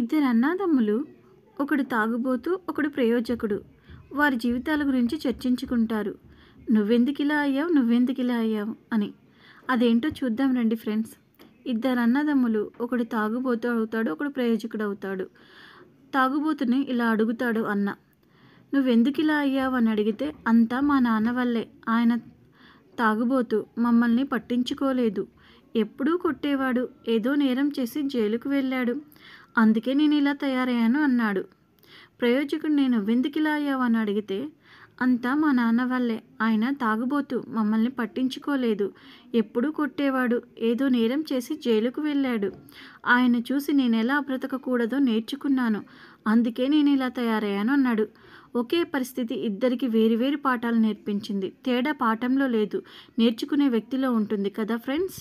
ఇద్దరు అన్నాదమ్ములు ఒకడు తాగుబోతూ ఒకడు ప్రయోజకుడు వారి జీవితాల గురించి చర్చించుకుంటారు నువ్వెందుకు ఇలా అయ్యావు నువ్వెందుకు ఇలా అయ్యావు అని అదేంటో చూద్దాం రండి ఫ్రెండ్స్ ఇద్దరు అన్నదమ్ములు ఒకడు తాగుబోతు అవుతాడు ఒకడు ప్రయోజకుడు అవుతాడు తాగుబోతుని ఇలా అడుగుతాడు అన్న నువ్వెందుకు ఇలా అయ్యావు అని అడిగితే అంతా మా నాన్న వల్లే ఆయన తాగుబోతు మమ్మల్ని పట్టించుకోలేదు ఎప్పుడూ కొట్టేవాడు ఏదో నేరం చేసి జైలుకు వెళ్ళాడు అందుకే నేను ఇలా తయారయ్యాను అన్నాడు ప్రయోజకుడు నేను అయ్యావు అయ్యావని అడిగితే అంతా మా నాన్న వల్లే ఆయన తాగుబోతూ మమ్మల్ని పట్టించుకోలేదు ఎప్పుడూ కొట్టేవాడు ఏదో నేరం చేసి జైలుకు వెళ్ళాడు ఆయన చూసి నేను ఎలా బ్రతకకూడదో నేర్చుకున్నాను అందుకే నేను ఇలా తయారయ్యాను అన్నాడు ఒకే పరిస్థితి ఇద్దరికి వేరువేరు పాఠాలు నేర్పించింది తేడా పాఠంలో లేదు నేర్చుకునే వ్యక్తిలో ఉంటుంది కదా ఫ్రెండ్స్